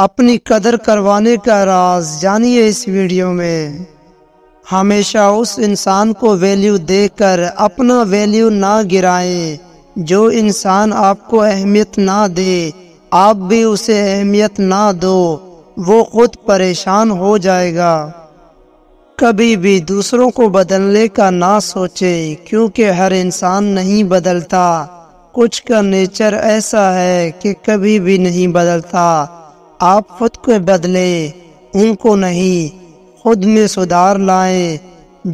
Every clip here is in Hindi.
अपनी कदर करवाने का राज जानिए इस वीडियो में हमेशा उस इंसान को वैल्यू देकर अपना वैल्यू ना गिराएं जो इंसान आपको अहमियत ना दे आप भी उसे अहमियत ना दो वो खुद परेशान हो जाएगा कभी भी दूसरों को बदलने का ना सोचे क्योंकि हर इंसान नहीं बदलता कुछ का नेचर ऐसा है कि कभी भी नहीं बदलता आप खुद को बदले उनको नहीं खुद में सुधार लाए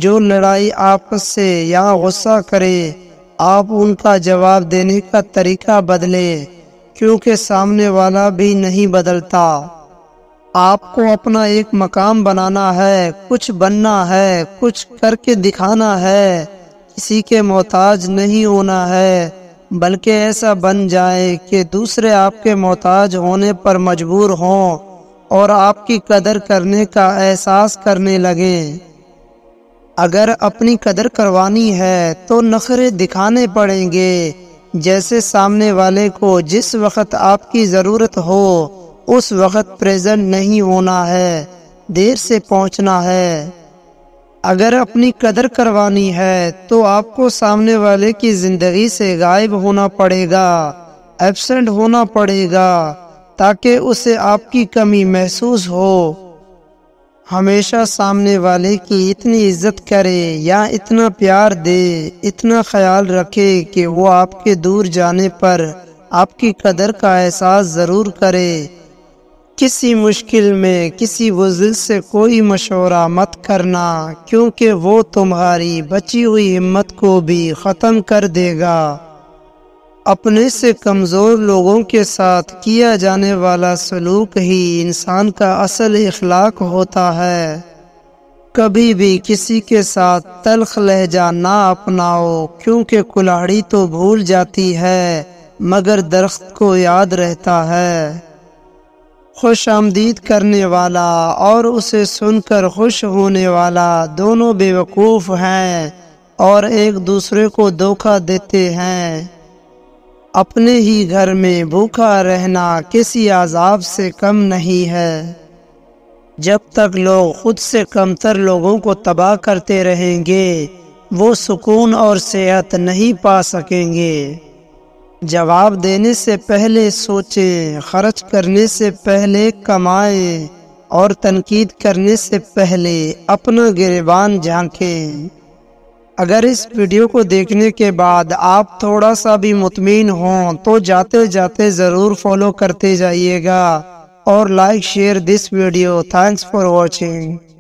जो लड़ाई आपस से या गुस्सा करे आप उनका जवाब देने का तरीका बदले क्योंकि सामने वाला भी नहीं बदलता आपको अपना एक मकाम बनाना है कुछ बनना है कुछ करके दिखाना है किसी के मोहताज नहीं होना है बल्कि ऐसा बन जाए कि दूसरे आपके मोहताज होने पर मजबूर हों और आपकी कदर करने का एहसास करने लगें अगर अपनी कदर करवानी है तो नखरे दिखाने पड़ेंगे जैसे सामने वाले को जिस वक्त आपकी ज़रूरत हो उस वक्त प्रेजेंट नहीं होना है देर से पहुंचना है अगर अपनी कदर करवानी है तो आपको सामने वाले की ज़िंदगी से गायब होना पड़ेगा एबसेंट होना पड़ेगा ताकि उसे आपकी कमी महसूस हो हमेशा सामने वाले की इतनी इज्जत करे या इतना प्यार दे इतना ख्याल रखे कि वो आपके दूर जाने पर आपकी कदर का एहसास ज़रूर करे किसी मुश्किल में किसी वजिल से कोई मशवरा मत करना क्योंकि वो तुम्हारी बची हुई हिम्मत को भी ख़त्म कर देगा अपने से कमज़ोर लोगों के साथ किया जाने वाला सलूक ही इंसान का असल अखलाक होता है कभी भी किसी के साथ तलख लहजा ना अपनाओ क्योंकि कुल्हाड़ी तो भूल जाती है मगर दरख्त को याद रहता है खुश आमदीद करने वाला और उसे सुनकर खुश होने वाला दोनों बेवकूफ़ हैं और एक दूसरे को धोखा देते हैं अपने ही घर में भूखा रहना किसी आज़ाब से कम नहीं है जब तक लोग खुद से कमतर लोगों को तबाह करते रहेंगे वो सुकून और सेहत नहीं पा सकेंगे जवाब देने से पहले सोचे खर्च करने से पहले कमाए और तनकीद करने से पहले अपना गिरबान झांकें अगर इस वीडियो को देखने के बाद आप थोड़ा सा भी मुतमिन हों तो जाते जाते ज़रूर फॉलो करते जाइएगा और like share this video thanks for watching